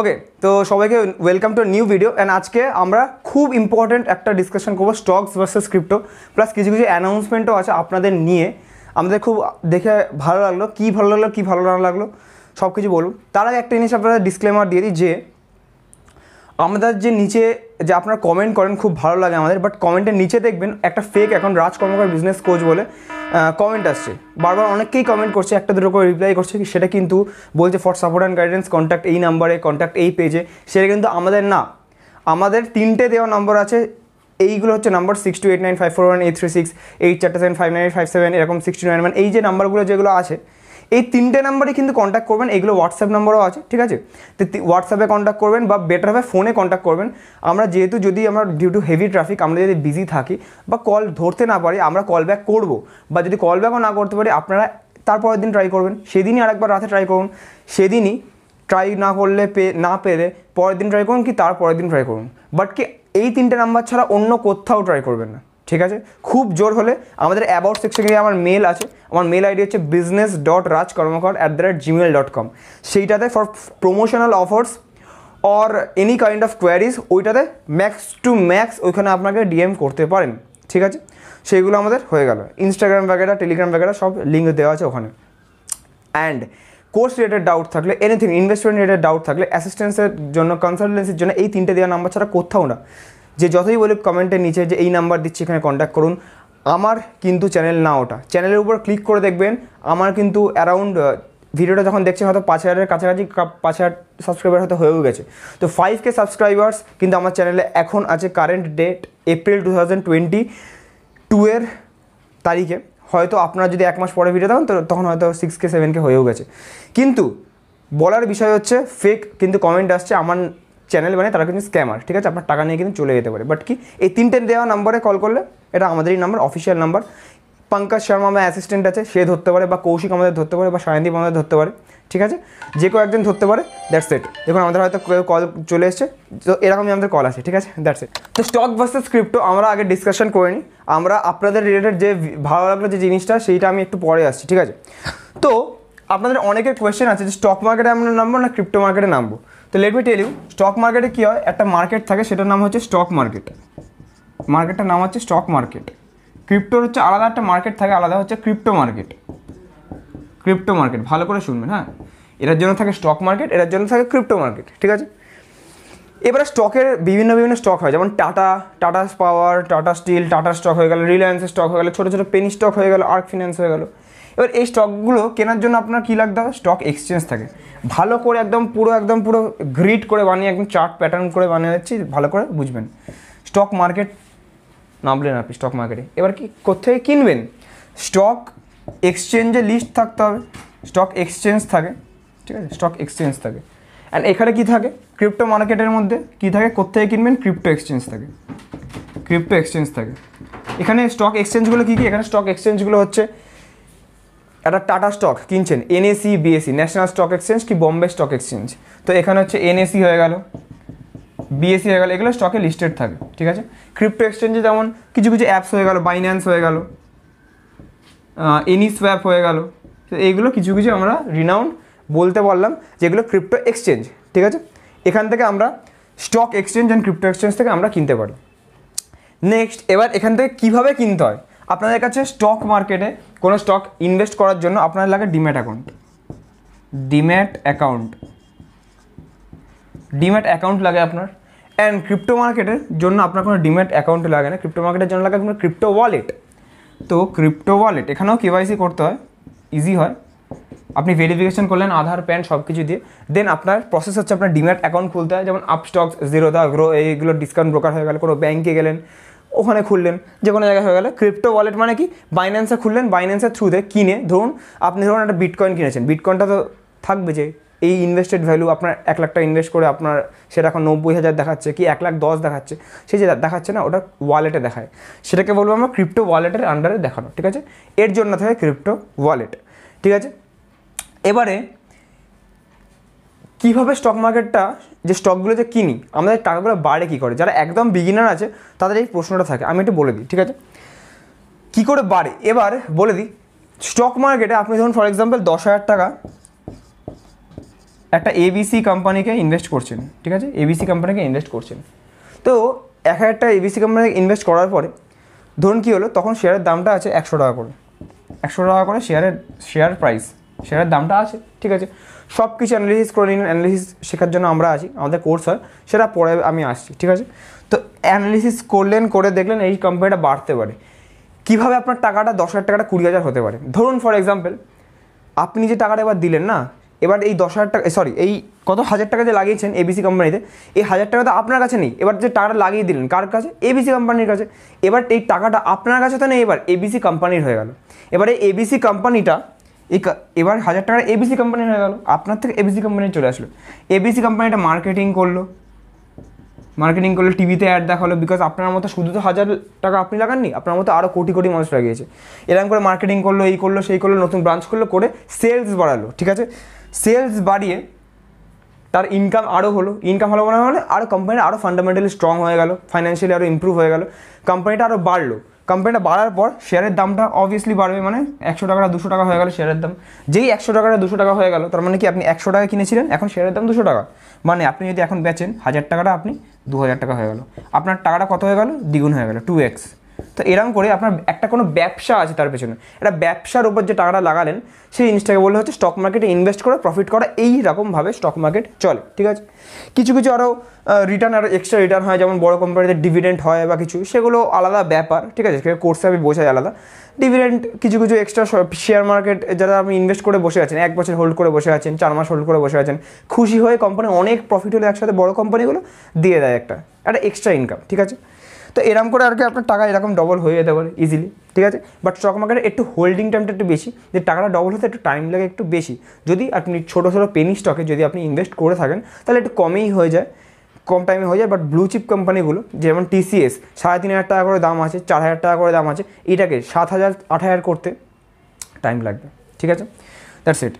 ওকে তো সবাইকে welcome to new video and আজকে আমরা খুব ইম্পর্ট্যান্ট একটা ডিসকাশন করবো স্টকস ভার্সেস ক্রিপ্টো প্লাস কিছু কিছু অ্যানাউন্সমেন্টও আছে আপনাদের নিয়ে আমাদের খুব দেখে ভালো লাগলো কী ভালো লাগলো কী ভালো না লাগলো সব কিছু বলুন তার আগে একটা জিনিস আপনারা ডিসক্লেমার দিয়ে দিই যে আমাদের যে নিচে যে আপনারা কমেন্ট করেন খুব ভালো লাগে আমাদের বাট কমেন্টের নিচে দেখবেন একটা ফেক এখন রাজ কর্মকার বিজনেস কোচ বলে কমেন্ট আসছে বারবার অনেককেই কমেন্ট করছে একটা দুটো করে রিপ্লাই করছে সেটা কিন্তু বলছে for support and guidance contact এই নাম্বারে কন্ট্যাক্ট এই পেজে সেটা কিন্তু আমাদের না আমাদের তিনটে দেওয়া নম্বর আছে এইগুলো হচ্ছে number six two eight nine five four one eight three six eight চারটে seven five nine five seven এরকম সিক্স টু নাইন ওয়ান এই যে নাম্বারগুলো যেগুলো আছে এই তিনটে নাম্বারে কিন্তু কন্ট্যাক্ট করবেন এগুলো হোয়াটসঅ্যাপ নাম্বারও আছে ঠিক আছে তো হোয়াটসঅ্যাপে কন্ট্যাক্ট করবেন বা বেটার হবে ফোনে কন্ট্যাক্ট করবেন আমরা যেহেতু যদি আমরা ডিউ টু হেভি ট্রাফিক আমরা যদি বিজি থাকি বা কল ধরতে না পারি আমরা কল ব্যাক করবো বা যদি কল ব্যাকও না করতে পারি আপনারা তারপরের দিন ট্রাই করবেন সেদিনই আরেকবার রাতে ট্রাই করুন সেদিনই ট্রাই না করলে পে না পেলে পরের দিন ট্রাই করুন কি তার পরের দিন ট্রাই করুন বাট কি এই তিনটে নাম্বার ছাড়া অন্য কোথাও ট্রাই করবেন না ঠিক আছে খুব জোর হলে আমাদের অ্যাবাউট সেকশনে আমার মেল আছে আমার মেল আইডি হচ্ছে business dot Raj Karmakar at the rate Gmail dot com সেইটাতে for promotional offers or any kind of queries ওইটাতে ম্যাক্স টু ম্যাক্স ওইখানে আপনাকে ডিএম করতে পারেন ঠিক আছে সেইগুলো আমাদের হয়ে গেল ইনস্টাগ্রাম বাগেরা টেলিগ্রাম বাগেরা সব লিঙ্ক দেওয়া আছে ওখানে অ্যান্ড কোর্স রিলেটেড ডাউট থাকলে এনিথিং ইনভেস্টমেন্ট রিলেটেড ডাউট থাকলে অ্যাসিস্ট্যান্সের জন্য কনসালটেন্সির জন্য এই তিনটে দেওয়া নাম্বার ছাড়া কোথাও না যে যতই বলি কমেন্টের নিচে যে এই নাম্বার দিচ্ছি এখানে কন্ট্যাক্ট করুন আমার কিন্তু চ্যানেল না ওটা চ্যানেলের উপর ক্লিক করে দেখবেন আমার কিন্তু অ্যারাউন্ড ভিডিওটা যখন দেখছেন হয়তো পাঁচ হাজারের কাছাকাছি পাঁচ হাজার সাবস্ক্রাইবার হয়তো হয়েও গেছে তো ফাইভ কে সাবস্ক্রাইবার্স কিন্তু আমার চ্যানেলে এখন আছে current date April two thousand twenty টুয়ের তারিখে হয়তো আপনারা যদি এক মাস পরে ভিডিও দেন তো তখন হয়তো সিক্স কে সেভেন কে হয়েও গেছে কিন্তু বলার বিষয় হচ্ছে ফেক কিন্তু কমেন্ট আসছে আমার চ্যানেল বানায় তারা কিন্তু স্ক্যামার ঠিক আছে আপনার টাকা নিয়ে কিন্তু চলে যেতে পারে বাট কি এই তিনটে দেওয়া নাম্বারে কল করলে এটা আমাদেরই number official number Pankaj Sharma আমার অ্যাসিস্ট্যান্ট আছে সে ধরতে পারে বা কৌশিক আমাদের ধরতে পারে বা সায়ন্দীপ আমাদের ধরতে পারে ঠিক আছে যে কেউ একজন ধরতে পারে দ্যাটস ইট দেখুন আমাদের হয়তো কল চলে এসছে তো এরকমই আমাদের কল আছে ঠিক আছে দ্যাটস ইট তো স্টক ভার্সেস ক্রিপ্টো আমরা আগে ডিসকাশন করে নিই আমরা আপনাদের রিলেটেড যে ভালো লাগলো যে জিনিসটা সেইটা আমি একটু পরে আসছি ঠিক আছে তো আপনাদের অনেকের কোয়েশ্চেন আছে যে স্টক মার্কেটে আমরা নামবো না ক্রিপ্টো মার্কেটে নামবো তো let me tell you stock মার্কেটে কী হয় একটা মার্কেট থাকে সেটার নাম হচ্ছে স্টক মার্কেট মার্কেটটার নাম হচ্ছে স্টক মার্কেট ক্রিপ্টোর হচ্ছে আলাদা একটা মার্কেট থাকে আলাদা হচ্ছে ক্রিপ্টো মার্কেট ক্রিপ্টো মার্কেট ভালো করে শুনবেন হ্যাঁ এটার জন্য থাকে স্টক মার্কেট এটার জন্য থাকে ক্রিপ্টো মার্কেট ঠিক আছে এবারে স্টকের বিভিন্ন বিভিন্ন স্টক হয় যেমন Tata Tata power Tata steel Tata stock হয়ে গেল রিলায়েন্সের স্টক হয়ে গেল ছোটো ছোটো পেনি স্টক হয়ে গেল আর্ক ফিন্যান্স হয়ে গেলো এবার এই স্টকগুলো কেনার জন্য আপনার কী লাগতে হবে স্টক এক্সচেঞ্জ থাকে ভালো করে একদম পুরো একদম পুরো গ্রিড করে বানিয়ে একদম চার্ট প্যাটার্ন করে বানিয়ে যাচ্ছি ভালো করে বুঝবেন স্টক মার্কেট নামলেন আপনি স্টক মার্কেটে এবার কি কোথায় কিনবেন স্টক এক্সচেঞ্জে লিস্ট থাকতে হবে স্টক এক্সচেঞ্জ থাকে ঠিক আছে স্টক এক্সচেঞ্জ থাকে অ্যান্ড এখানে কী থাকে ক্রিপ্টো মার্কেটের মধ্যে কী থাকে কোথায় কিনবেন ক্রিপ্টো এক্সচেঞ্জ থাকে ক্রিপ্টো এক্সচেঞ্জ থাকে এখানে স্টক এক্সচেঞ্জগুলো কী কী এখানে স্টক এক্সচেঞ্জগুলো হচ্ছে একটা টাটা স্টক কিনছেন NSE BSE national stock exchange কি বম্বে স্টক এক্সচেঞ্জ তো এখানে হচ্ছে এনএসি হয়ে গেল বিএসি হয়ে গেল এগুলো স্টকে লিস্টেড থাকে ঠিক আছে ক্রিপ্টো এক্সচেঞ্জে যেমন কিছু কিছু অ্যাপস হয়ে গেল বাইন্যান্স হয়ে গেল এনি স্ব্যাপ হয়ে গেল তো এইগুলো কিছু কিছু আমরা রিনাউন্ড বলতে পারলাম যেগুলো ক্রিপ্টো এক্সচেঞ্জ ঠিক আছে এখান থেকে আমরা stock exchange and crypto exchange থেকে আমরা কিনতে পারি নেক্সট এবার এখান থেকে কিভাবে কিনতে হয় আপনাদের কাছে স্টক মার্কেটে কোনো স্টক ইনভেস্ট করার জন্য আপনার লাগে demat account demat account demat account লাগে আপনার অ্যান্ড ক্রিপ্টো মার্কেটের জন্য আপনার কোনো ডিম্যাট অ্যাকাউন্ট লাগে না ক্রিপ্টো মার্কেটের জন্য লাগে আপনার ক্রিপ্টো ওয়ালেট তো ক্রিপ্টো ওয়ালেট এখানেও কেওয়াইসি করতে হয় ইজি হয় আপনি ভেরিফিকেশন করলেন আধার প্যান সব কিছু দিয়ে দেন আপনার প্রসেস হচ্ছে আপনার ডিম্যাট অ্যাকাউন্ট খুলতে হয় যেমন আপস্টক্স জিরোদা গ্রো এইগুলো ডিসকাউন্ট ব্রোকার হয়ে গেল কোনো ব্যাঙ্কে গেলেন ওখানে খুললেন যে কোনো জায়গায় হয়ে গেলে ক্রিপ্টো ওয়ালেট মানে কি বাইন্যান্সে খুললেন বাইন্যান্সের থ্রুতে কিনে ধরুন আপনি ধরুন একটা বিটকয়েন কিনেছেন বিটকয়েনটা তো থাকবে যে এই ইনভেস্টেড ভ্যালু আপনার এক লাখ টাকা ইনভেস্ট করে আপনার সেটা এখন নব্বই হাজার দেখাচ্ছে কি এক লাখ দশ দেখাচ্ছে সেই যে দেখাচ্ছে না ওটা ওয়ালেটে দেখায় সেটাকে বলবো আমরা ক্রিপ্টো ওয়ালেটের আন্ডারে দেখানো ঠিক আছে এর জন্য থাকে ক্রিপ্টো ওয়ালেট ঠিক আছে এবারে কীভাবে স্টক মার্কেটটা যে স্টকগুলো যে কিনি আমাদের টাকাগুলো বাড়ে কী করে যারা একদম বিগিনার আছে তাদের এই প্রশ্নটা থাকে আমি একটু বলে দিই ঠিক আছে কী করে বাড়ে এবার বলে দিই স্টক মার্কেটে আপনি ধরুন ফর এক্সাম্পল দশ হাজার টাকা একটা এবিসি কোম্পানিকে ইনভেস্ট করছেন ঠিক আছে এবিসি কোম্পানিকে ইনভেস্ট করছেন তো এক হাজারটা এবিসি কোম্পানিকে ইনভেস্ট করার পরে ধরুন কী হলো তখন শেয়ারের দামটা আছে একশো টাকা করে একশো টাকা করে শেয়ারের শেয়ার প্রাইস শেয়ারের দামটা আছে ঠিক আছে সব কিছু অ্যানালিসিস করে নিন অ্যানালিসিস শেখার জন্য আমরা আছি আমাদের কোর্স হয় সেটা পরে আমি আসছি ঠিক আছে তো অ্যানালিসিস করলেন করে দেখলেন এই কোম্পানিটা বাড়তে পারে কীভাবে আপনার টাকাটা দশ হাজার টাকাটা কুড়ি হাজার হতে পারে ধরুন ফর এক্সাম্পল আপনি যে টাকাটা এবার দিলেন না এবার এই দশ হাজার টাকা সরি এই কত হাজার টাকা যে লাগিয়েছেন এবিসি কোম্পানিতে এই হাজার টাকা তো আপনার কাছে নেই এবার যে টাকাটা লাগিয়ে দিলেন কার কাছে এবিসি কোম্পানির কাছে এবার এই টাকাটা আপনার কাছে তো নেই এবার এবিসি কোম্পানির হয়ে গেল এবার এই এবিসি কোম্পানিটা এই এবার হাজার টাকার এবিসি কোম্পানি হয়ে গেল আপনার থেকে এবিসি কোম্পানি চলে আসলো এবিসি কোম্পানিটা মার্কেটিং করলো মার্কেটিং করলো টিভিতে অ্যাড দেখালো বিকজ আপনার মতো শুধু তো হাজার টাকা আপনি লাগাননি আপনার মতো আরও কোটি কোটি মানুষ লাগিয়েছে এরকম করে মার্কেটিং করলো এই করলো সেই করলো নতুন ব্রাঞ্চ করলো করে সেলস বাড়ালো ঠিক আছে সেলস বাড়িয়ে তার ইনকাম আরও হলো ইনকাম হলো মানে আরও কোম্পানিটা আরও ফান্ডামেন্টালি স্ট্রং হয়ে গেল ফাইন্যান্সিয়ালি আরও ইম্প্রুভ হয়ে গেল কোম্পানিটা আরও বাড়লো কোম্পানিটা বাড়ার পর শেয়ারের দামটা অবভিয়াসলি বাড়বে মানে একশো টাকাটা দুশো টাকা হয়ে গেলো শেয়ারের দাম যেই একশো টাকাটা দুশো টাকা হয়ে গেল তার মানে কি আপনি একশো টাকা কিনেছিলেন এখন শেয়ারের দাম দুশো টাকা মানে আপনি যদি এখন বেচেন হাজার টাকাটা আপনি দু হাজার টাকা হয়ে গেল আপনার টাকাটা কত হয়ে গেল দ্বিগুণ হয়ে গেল টু এক্স তো এরকম করে আপনার একটা কোনো ব্যবসা আছে তার পেছনে একটা ব্যবসার ওপর যে টাকাটা লাগালেন সেই জিনিসটাকে বললে হচ্ছে স্টক মার্কেটে ইনভেস্ট করা প্রফিট করা এই রকমভাবে স্টক মার্কেট চলে ঠিক আছে কিছু কিছু আরও রিটার্ন আরও এক্সট্রা রিটার্ন হয় যেমন বড় কোম্পানিতে ডিভিডেন্ট হয় বা কিছু সেগুলো আলাদা ব্যাপার ঠিক আছে কোর্সে আমি বোঝাই আলাদা ডিভিডেন্ট কিছু কিছু এক্সট্রা শেয়ার মার্কেট যারা আপনি ইনভেস্ট করে বসে আছেন এক বছর হোল্ড করে বসে আছেন চার মাস হোল্ড করে বসে আছেন খুশি হয়ে কোম্পানি অনেক প্রফিট হলে একসাথে বড়ো কোম্পানিগুলো দিয়ে দেয় একটা একটা এক্সট্রা ইনকাম ঠিক আছে তো এরকম করে আর কি আপনার টাকা এরকম ডবল হয়ে যেতে পারে ইজিলি ঠিক আছে বাট স্টক মার্কেটে একটু হোল্ডিং টাইমটা একটু বেশি যে টাকাটা ডবল হতে একটু টাইম লাগে একটু বেশি যদি আপনি ছোটো ছোটো পেনি স্টকে যদি আপনি ইনভেস্ট করে থাকেন তাহলে একটু কমেই হয়ে যায় কম টাইমে হয়ে যায় বাট ব্লু চিপ কোম্পানিগুলো যেমন টিসিএস সাড়ে তিন হাজার টাকা করে দাম আছে চার হাজার টাকা করে দাম আছে এটাকে সাত হাজার আট হাজার করতে টাইম লাগবে ঠিক আছে দ্যাটস ইট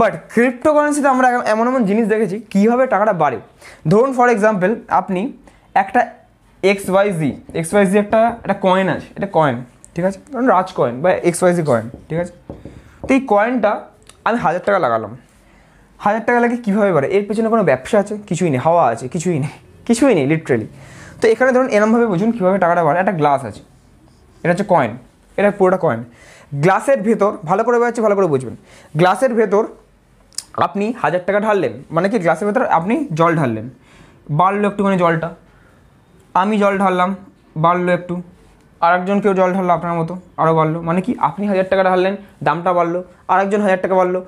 বাট ক্রিপ্টোকারেন্সিতে আমরা এমন এমন জিনিস দেখেছি কীভাবে টাকাটা বাড়ে ধরুন ফর এক্সাম্পল আপনি একটা X Y Z X Y Z একটা একটা কয়েন আছে এটা কয়েন ঠিক আছে ধরুন মানে রাজ কয়েন বা এক্স ওয়াই জি কয়েন ঠিক আছে তো এই কয়েনটা আমি হাজার টাকা লাগালাম হাজার টাকা লাগে কীভাবে বাড়ে এর পেছনে কোনো ব্যবসা আছে কিছুই নেই হাওয়া আছে কিছুই নেই কিছুই নেই লিটারেলি তো এখানে ধরুন এরমভাবে বুঝুন কীভাবে টাকাটা বাড়ে একটা গ্লাস আছে এটা হচ্ছে কয়েন এটা পুরোটা কয়েন গ্লাসের ভেতর ভালো করে বেড়াচ্ছে ভালো করে বুঝবেন গ্লাসের ভেতর আপনি হাজার টাকা ঢাললেন মানে কি গ্লাসের ভেতর আপনি জল ঢাললেন বাড়লো একটুখানি জলটা আমি জল ঢাললাম বাড়লো একটু আরেকজনকেও জল ঢাললো আপনার মতো আরও বাড়লো মানে কি আপনি হাজার টাকা ঢাললেন দামটা বাড়লো আরেকজন হাজার টাকা বাড়লো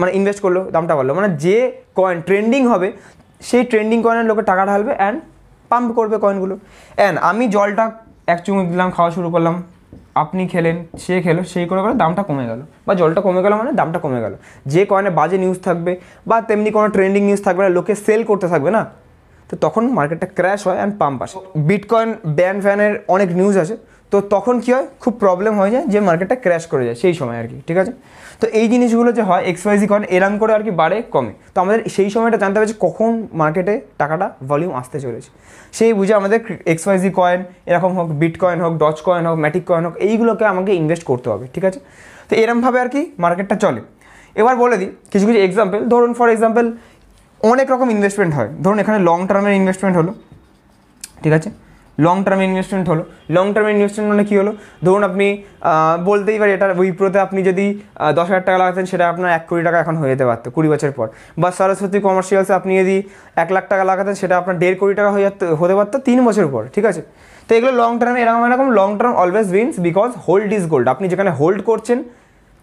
মানে ইনভেস্ট করলো দামটা বাড়লো মানে যে কয়েন ট্রেন্ডিং হবে সেই ট্রেন্ডিং কয়েনের লোকে টাকা ঢালবে অ্যান্ড পাম্প করবে কয়েনগুলো অ্যান্ড আমি জলটা এক চুমুক দিলাম খাওয়া শুরু করলাম আপনি খেলেন সে খেলো সেই করে করে দামটা কমে গেল বা জলটা কমে গেল মানে দামটা কমে গেল যে কয়েনে বাজে নিউজ থাকবে বা তেমনি কোনো ট্রেন্ডিং নিউজ থাকবে না লোকে সেল করতে থাকবে না তো তখন মার্কেটটা ক্র্যাশ হয় অ্যান্ড পাম্প আসে বিটকয়েন ব্যান ফ্যানের অনেক নিউজ আছে তো তখন কী হয় খুব প্রবলেম হয়ে যায় যে মার্কেটটা ক্র্যাশ করে যায় সেই সময় আর কি ঠিক আছে তো এই জিনিসগুলো যে হয় এক্সপাইজি কয়েন এরাম করে আর কি বাড়ে কমে তো আমাদের সেই সময়টা জানতে হবে যে কখন মার্কেটে টাকাটা ভলিউম আসতে চলেছে সেই বুঝে আমাদের এক্সপাইজি কয়েন এরকম হোক বিট কয়েন হোক ডচ কয়েন হোক ম্যাটিক কয়েন হোক এইগুলোকে আমাকে ইনভেস্ট করতে হবে ঠিক আছে তো এরমভাবে আর কি মার্কেটটা চলে এবার বলে দিই কিছু কিছু এক্সাম্পল ধরুন ফর এক্সাম্পল অনেক রকম ইনভেস্টমেন্ট হয় ধরুন এখানে লং টার্মের ইনভেস্টমেন্ট হলো ঠিক আছে লং টার্ম ইনভেস্টমেন্ট হলো লং টার্ম ইনভেস্টমেন্ট মানে কী হলো ধরুন আপনি বলতেই পারি এটা উইপ্রোতে আপনি যদি দশ হাজার টাকা লাগাতেন সেটা আপনার এক কোটি টাকা এখন হয়ে যেতে পারতো কুড়ি বছর পর বা সরস্বতী কমার্শিয়ালসে আপনি যদি এক লাখ টাকা লাগাতেন সেটা আপনার দেড় কোটি টাকা হয়ে যেত হতে পারতো তিন বছর পর ঠিক আছে তো এগুলো লং টার্মে এরকম এরকম long term always wins because hold is gold আপনি যেখানে হোল্ড করছেন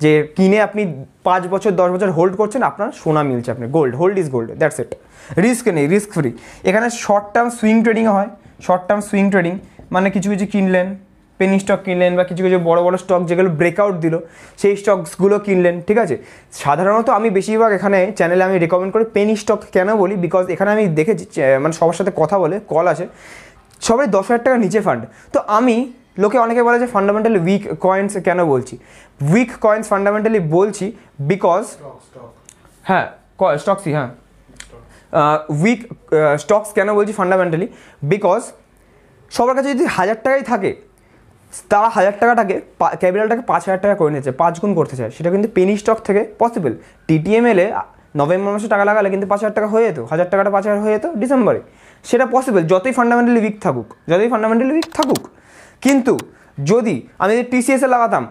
যে কিনে আপনি পাঁচ বছর দশ বছর হোল্ড করছেন আপনার সোনা মিলছে আপনি gold hold is gold that's it risk নেই রিস্ক ফ্রি এখানে শর্ট টার্ম সুইং ট্রেডিং হয় শর্ট টার্ম সুইং ট্রেডিং মানে কিছু কিছু কিনলেন পেনি স্টক কিনলেন বা কিছু কিছু বড় বড় স্টক যেগুলো ব্রেকআউট দিল সেই স্টকসগুলো কিনলেন ঠিক আছে সাধারণত আমি বেশিরভাগ এখানে চ্যানেলে আমি রেকমেন্ড করি পেনি স্টক কেন বলি বিকজ এখানে আমি দেখেছি মানে সবার সাথে কথা বলে কল আছে সবাই দশ হাজার টাকা নিচে ফান্ড তো আমি লোকে অনেকে বলে যে ফান্ডামেন্টালি উইক কয়েন্স কেন বলছি উইক কয়েন্স ফান্ডামেন্টালি বলছি বিকজ হ্যাঁ স্টকসই হ্যাঁ উইক স্টকস কেন বলছি ফান্ডামেন্টালি বিকজ সবার কাছে যদি হাজার টাকাই থাকে তারা হাজার টাকাটাকে ক্যাপিটালটাকে পাঁচ হাজার টাকা করে নিয়েছে পাঁচ গুণ করতে চায় সেটা কিন্তু পেনি স্টক থেকে পসিবল টিটিএমএলে নভেম্বর মাসে টাকা লাগালে কিন্তু পাঁচ হাজার টাকা হয়ে যেত হাজার টাকাটা পাঁচ হাজার হয়ে যেত ডিসেম্বরে সেটা পসিবল যতই ফান্ডামেন্টালি উইক থাকুক যতই ফান্ডামেন্টালি উইক থাকুক কিন্তু যদি আমি যদি টিসিএসে লাগাতাম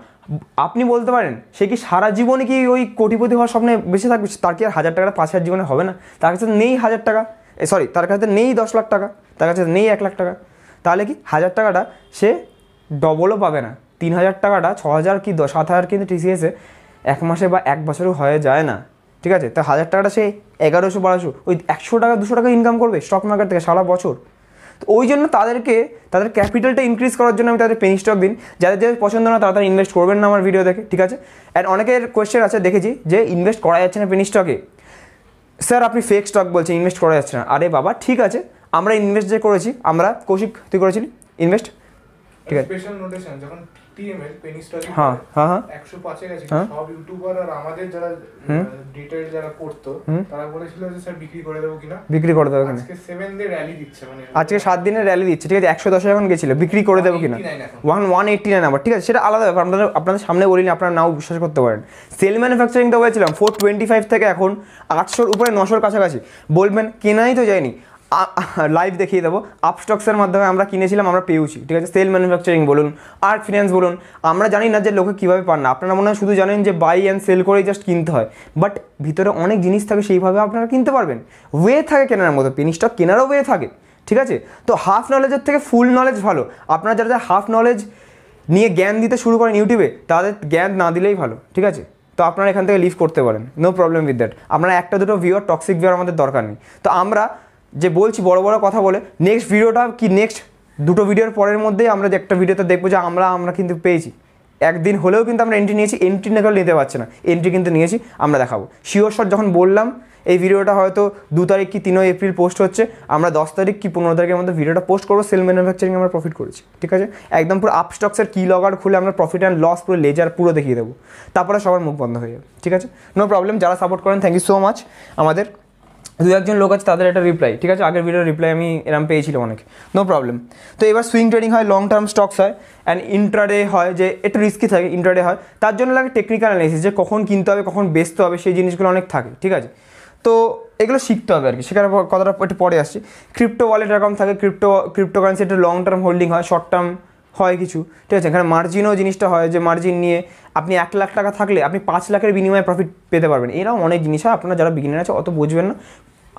আপনি বলতে পারেন সে কি সারা জীবনে কি ওই কোটিপতি হওয়ার স্বপ্নে বেশি থাকবে তার কি আর হাজার টাকাটা পাঁচ হাজার জীবনে হবে না তার কাছে নেই হাজার টাকা সরি তার কাছে নেই দশ লাখ টাকা তার কাছে নেই এক লাখ টাকা তাহলে কি হাজার টাকাটা সে ডবলও পাবে না তিন হাজার টাকাটা ছ হাজার কি দশ সাত হাজার কিন্তু টিসিএসে এক মাসে বা এক বছরও হয়ে যায় না ঠিক আছে তো হাজার টাকাটা সে এগারোশো বারোশো ওই একশো টাকা দুশো টাকা ইনকাম করবে স্টক মার্কেট থেকে সারা বছর তো ওই জন্য তাদেরকে তাদের ক্যাপিটালটা ইনক্রিজ করার জন্য আমি তাদের পেন স্টক দিন যাদের যাদের পছন্দ না তারা তারা ইনভেস্ট করবেন না আমার ভিডিও দেখে ঠিক আছে অ্যান্ড অনেকের কোয়েশ্চেন আছে দেখেছি যে ইনভেস্ট করা যাচ্ছে না পেন স্টকে স্যার আপনি ফেক স্টক বলছেন ইনভেস্ট করা যাচ্ছে না আরে বাবা ঠিক আছে আমরা ইনভেস্ট যে করেছি আমরা কৌশিক তুই করেছিলি ইনভেস্ট ঠিক আছে বিক্রি আজকে দিনের র‍্যালি ঠিক আছে এখন বিক্রি করে দেবো ঠিক আছে সেটা আলাদা আপনাদের সামনে বলিনি আপনার নাও বিশ্বাস করতে পারেন সেল ম্যানুফ্যাকচারিং ফোর হয়েছিলাম ফাইভ থেকে এখন আটশোর উপরে নশোর কাছাকাছি বলবেন কেনাই তো যায়নি লাইভ দেখিয়ে দেবো আপস্টক্সের মাধ্যমে আমরা কিনেছিলাম আমরা পেয়েছি ঠিক আছে সেল ম্যানুফ্যাকচারিং বলুন আর্ট ফিন্যান্স বলুন আমরা জানি না যে লোকে কীভাবে পান না আপনারা মনে হয় শুধু জানেন যে বাই অ্যান্ড সেল করেই জাস্ট কিনতে হয় বাট ভিতরে অনেক জিনিস থাকে সেইভাবে আপনারা কিনতে পারবেন ওয়ে থাকে কেনার মতো জিনিসটা কেনারও ওয়ে থাকে ঠিক আছে তো হাফ নলেজের থেকে ফুল নলেজ ভালো আপনারা যারা হাফ নলেজ নিয়ে জ্ঞান দিতে শুরু করেন ইউটিউবে তাদের জ্ঞান না দিলেই ভালো ঠিক আছে তো আপনারা এখান থেকে লিভ করতে পারেন নো প্রবলেম উইথ দ্যাট আমরা একটা দুটো ভিউয়ার টক্সিক ভিউ আমাদের দরকার নেই তো আমরা যে বলছি বড় বড় কথা বলে নেক্সট ভিডিওটা কি নেক্সট দুটো ভিডিওর পরের মধ্যেই আমরা যে একটা ভিডিওতে দেখবো যে আমরা আমরা কিন্তু পেয়েছি একদিন হলেও কিন্তু আমরা এন্ট্রি নিয়েছি এন্ট্রি না করে নিতে পারছে না এন্ট্রি কিন্তু নিয়েছি আমরা দেখাবো শিওর সর যখন বললাম এই ভিডিওটা হয়তো দু তারিখ কি তিনই এপ্রিল পোস্ট হচ্ছে আমরা দশ তারিখ কি পনেরো তারিখের মধ্যে ভিডিওটা পোস্ট করবো সেল ম্যানুফ্যাকচারিং আমরা প্রফিট করেছি ঠিক আছে একদম পুরো আপস্টক্সের কি লগার খুলে আমরা প্রফিট অ্যান্ড লস পুরো লেজার পুরো দেখিয়ে দেবো তারপরে সবার মুখ বন্ধ হয়ে যাবে ঠিক আছে নো প্রবলেম যারা সাপোর্ট করেন থ্যাংক ইউ সো মাচ আমাদের দু একজন লোক আছে তাদের একটা রিপ্লাই ঠিক আছে আগের ভিডিওর রিপ্লাই আমি এরম পেয়েছিলাম অনেক নো প্রবলেম তো এবার সুইং ট্রেডিং হয় লং টার্ম স্টকস হয় অ্যান্ড ইন্ট্রাডে হয় যে একটু রিস্কি থাকে ইন্ট্রাডে হয় তার জন্য লাগে টেকনিক্যাল অ্যানালিসিস যে কখন কিনতে হবে কখন বেচতে হবে সেই জিনিসগুলো অনেক থাকে ঠিক আছে তো এগুলো শিখতে হবে আর কি সেখানে কথাটা একটু পরে আসছি ক্রিপ্টো ওয়ালেট এরকম থাকে ক্রিপ্টো ক্রিপ্টোকারেন্সি একটা লং টার্ম হোল্ডিং হয় শর্ট টার্ম হয় কিছু ঠিক আছে এখানে মার্জিনও জিনিসটা হয় যে মার্জিন নিয়ে আপনি এক লাখ টাকা থাকলে আপনি পাঁচ লাখের বিনিময়ে প্রফিট পেতে পারবেন এরকম অনেক জিনিস হয় আপনারা যারা বিগিনার আছে অত বুঝবেন না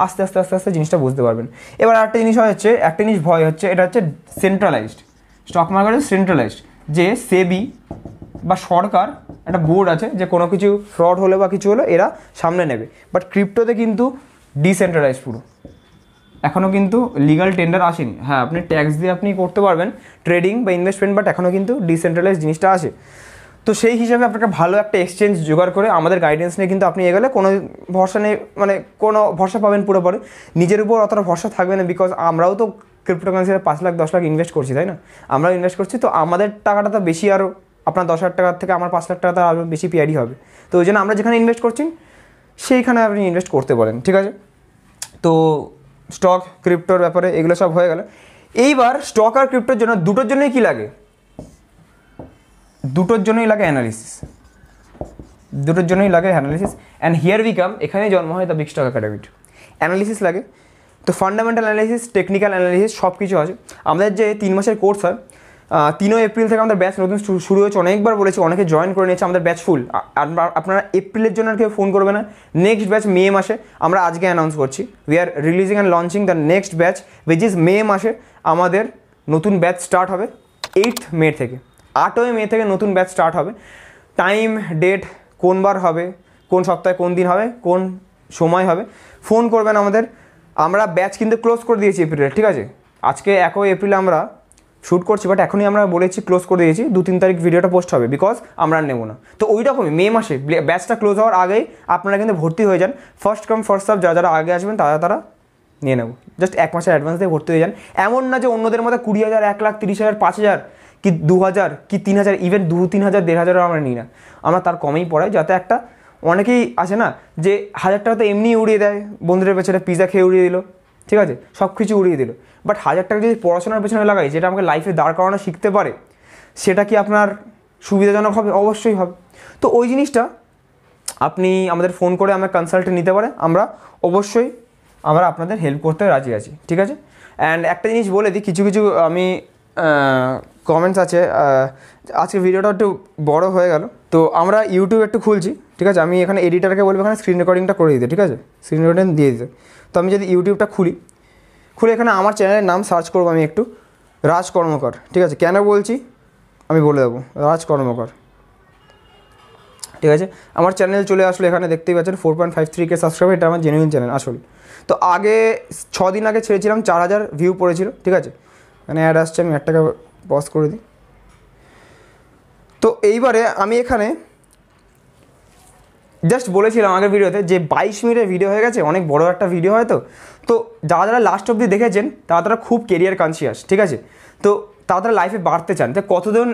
আস্তে আস্তে আস্তে আস্তে জিনিসটা বুঝতে পারবেন এবার একটা জিনিস হয় হচ্ছে একটা জিনিস ভয় হচ্ছে এটা হচ্ছে সেন্ট্রালাইজড স্টক মার্কেট সেন্ট্রালাইজড যে সেবি বা সরকার একটা বোর্ড আছে যে কোনো কিছু ফ্রড হলে বা কিছু হলে এরা সামনে নেবে বাট ক্রিপ্টোতে কিন্তু ডিসেন্ট্রালাইজ পুরো এখনও কিন্তু লিগাল টেন্ডার আসেনি হ্যাঁ আপনি ট্যাক্স দিয়ে আপনি করতে পারবেন ট্রেডিং বা ইনভেস্টমেন্ট বাট এখনও কিন্তু ডিসেন্ট্রালাইজ জিনিসটা আছে তো সেই হিসাবে আপনাকে ভালো একটা এক্সচেঞ্জ জোগাড় করে আমাদের গাইডেন্স নিয়ে কিন্তু আপনি এগোলে কোনো ভরসা নেই মানে কোনো ভরসা পাবেন পুরোপুরি নিজের উপর অতটা ভরসা থাকবে না বিকজ আমরাও তো ক্রিপ্টোকারেন্সিতে পাঁচ লাখ দশ লাখ ইনভেস্ট করছি তাই না আমরাও ইনভেস্ট করছি তো আমাদের টাকাটা তো বেশি আরও আপনার দশ হাজার টাকার থেকে আমার পাঁচ লাখ টাকা আরও বেশি পিআইডি হবে তো ওই জন্য আমরা যেখানে ইনভেস্ট করছি সেইখানে আপনি ইনভেস্ট করতে পারেন ঠিক আছে তো স্টক ক্রিপ্টোর ব্যাপারে এগুলো সব হয়ে গেল এইবার স্টক আর ক্রিপ্টোর জন্য দুটোর জন্যই কি লাগে দুটোর জন্যই লাগে অ্যানালিসিস দুটোর জন্যই লাগে analysis and here we come এখানেই জন্ম হয় দ্য বিগ স্টক একাডেমিট অ্যানালিসিস লাগে তো ফান্ডামেন্টাল অ্যানালিসিস টেকনিক্যাল অ্যানালিসিস সব কিছু আছে আমাদের যে তিন মাসের কোর্স হয় তিনও এপ্রিল থেকে আমাদের ব্যাচ নতুন শুরু হয়েছে অনেকবার বলেছি অনেকে জয়েন করে নিয়েছে আমাদের ব্যাচ ফুল আপনারা এপ্রিলের জন্য আর কেউ ফোন করবে না নেক্সট ব্যাচ মে মাসে আমরা আজকে অ্যানাউন্স করছি we are releasing and launching the next batch which is May মাসে আমাদের নতুন ব্যাচ স্টার্ট হবে এইট মে থেকে আটই মে থেকে নতুন ব্যাচ স্টার্ট হবে টাইম ডেট কোন বার হবে কোন সপ্তাহে কোন দিন হবে কোন সময় হবে ফোন করবেন আমাদের আমরা ব্যাচ কিন্তু ক্লোজ করে দিয়েছি এপ্রিলে ঠিক আছে আজকে একই এপ্রিল আমরা শ্যুট করছি বাট এখনই আমরা বলেছি ক্লোজ করে দিয়েছি দু তিন তারিখ ভিডিওটা পোস্ট হবে বিকজ আমরা নেব না তো ওই রকমই মে মাসে ব্যাচটা ক্লোজ হওয়ার আগেই আপনারা কিন্তু ভর্তি হয়ে যান ফার্স্ট কাম ফার্স্ট সাব যারা যারা আগে আসবেন তারা তারা নিয়ে নেব জাস্ট এক মাসের অ্যাডভান্স দিয়ে ভর্তি হয়ে যান এমন না যে অন্যদের মতো কুড়ি হাজার এক লাখ তিরিশ হাজার পাঁচ হাজার কি দু হাজার কি তিন হাজার ইভেন দু তিন হাজার দেড় হাজারও আমরা নিই না আমরা তার কমেই পড়াই যাতে একটা অনেকেই আছে না যে হাজার টাকা তো এমনি উড়িয়ে দেয় বন্ধুদের পেছনে পিজা খেয়ে উড়িয়ে দিল ঠিক আছে সব কিছু উড়িয়ে দিল বাট হাজার টাকা যদি পড়াশোনার পেছনে লাগাই যেটা আমাকে লাইফে দাঁড় করানো শিখতে পারে সেটা কি আপনার সুবিধাজনক হবে অবশ্যই হবে তো ওই জিনিসটা আপনি আমাদের ফোন করে আমার কনসাল্টে নিতে পারে আমরা অবশ্যই আমরা আপনাদের হেল্প করতে রাজি আছি ঠিক আছে অ্যান্ড একটা জিনিস বলে দিই কিছু কিছু আমি কমেন্টস আছে আজকে ভিডিওটা একটু বড় হয়ে গেল তো আমরা ইউটিউব একটু খুলছি ঠিক আছে আমি এখানে এডিটারকে বলবো এখানে স্ক্রিন রেকর্ডিংটা করে দিতে ঠিক আছে স্ক্রিন রেকর্ডিং দিয়ে দিতে তো আমি যদি ইউটিউবটা খুলি খুলে এখানে আমার চ্যানেলের নাম সার্চ করবো আমি একটু রাজ কর্মকার ঠিক আছে কেন বলছি আমি বলে দেবো রাজ কর্মকার ঠিক আছে আমার চ্যানেল চলে আসলো এখানে দেখতেই পাচ্ছেন ফোর পয়েন্ট ফাইভ থ্রিকে সাবস্ক্রাইব এটা আমার জেনুইন চ্যানেল আসল তো আগে ছ দিন আগে ছেড়েছিলাম চার হাজার ভিউ পড়েছিল ঠিক আছে মানে অ্যাড আসছে আমি এক টাকা পজ করে দিই তো এইবারে আমি এখানে জাস্ট বলেছিলাম আগের ভিডিওতে যে বাইশ মিনিটের ভিডিও হয়ে গেছে অনেক বড় একটা ভিডিও হয় তো তো যারা যারা লাস্ট অবধি দেখেছেন তারা তারা খুব কেরিয়ার কনসিয়াস ঠিক আছে তো তারা তারা লাইফে বাড়তে চান তো কতজন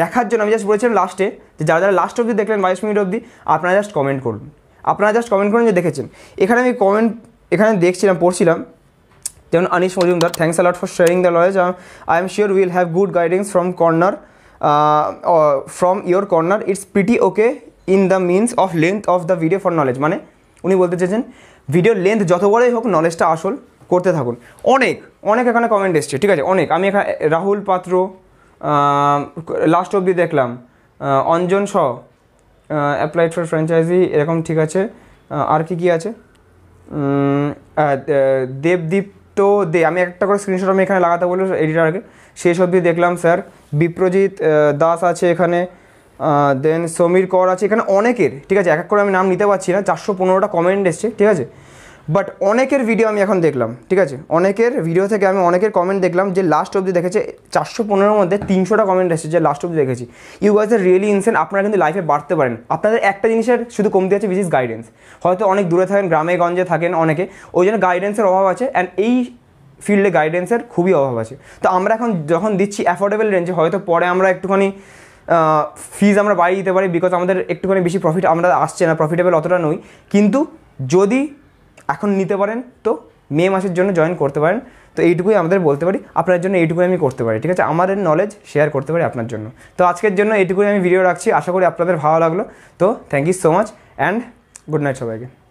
দেখার জন্য আমি জাস্ট বলেছিলাম লাস্টে যে যারা যারা লাস্ট অবধি দেখলেন বাইশ মিনিট অবধি আপনারা জাস্ট কমেন্ট করুন আপনারা জাস্ট কমেন্ট করুন যে দেখেছেন এখানে আমি কমেন্ট এখানে দেখছিলাম পড়ছিলাম যেমন Anis Majumdar thanks a lot for sharing the knowledge I am sure will have good guidance from corner from your corner it's pretty okay in the means of length of the video for knowledge মানে উনি বলতে চেয়েছেন ভিডিওর length যত বড়ই হোক নলেজটা আসল করতে থাকুন অনেক অনেক এখানে কমেন্ট এসছে ঠিক আছে অনেক আমি এখানে রাহুল পাত্র লাস্ট অবধি দেখলাম Anjan Shaw applied for franchise এরকম ঠিক আছে আর কি কি আছে দেবদীপ্ত দে আমি একটা করে স্ক্রিনশট আমি এখানে লাগাতে বলবো এডিটারকে শেষ অবধি দেখলাম স্যার বিপ্রজিৎ দাস আছে এখানে দেন সমীর কর আছে এখানে অনেকের ঠিক আছে এক এক করে আমি নাম নিতে পারছি না চারশো পনেরোটা কমেন্ট এসছে ঠিক আছে বাট অনেকের ভিডিও আমি এখন দেখলাম ঠিক আছে অনেকের ভিডিও থেকে আমি অনেকের কমেন্ট দেখলাম যে লাস্ট অবধি দেখেছে চারশো পনেরোর মধ্যে তিনশোটা কমেন্ট এসেছে যে লাস্ট অবধি দেখেছি ইউ ওয়াজ এ রিয়েলি ইনসেন্ট আপনারা কিন্তু লাইফে বাড়তে পারেন আপনাদের একটা জিনিসের শুধু কমতি আছে বিশেষ গাইডেন্স হয়তো অনেক দূরে থাকেন গ্রামে গঞ্জে থাকেন অনেকে ওই জন্য গাইডেন্সের অভাব আছে অ্যান্ড এই ফিল্ডে গাইডেন্সের খুবই অভাব আছে তো আমরা এখন যখন দিচ্ছি অ্যাফোর্ডেবল রেঞ্জে হয়তো পরে আমরা একটুখানি ফিজ আমরা বাড়িয়ে দিতে পারি বিকজ আমাদের একটুখানি বেশি প্রফিট আমরা আসছে না প্রফিটেবল অতটা নই কিন্তু যদি এখন নিতে পারেন তো মে মাসের জন্য জয়েন করতে পারেন তো এইটুকুই আমাদের বলতে পারি আপনার জন্য এইটুকুই আমি করতে পারি ঠিক আছে আমাদের নলেজ শেয়ার করতে পারি আপনার জন্য তো আজকের জন্য এইটুকুই আমি ভিডিও রাখছি আশা করি আপনাদের ভালো লাগলো তো thank you so much and good night সবাইকে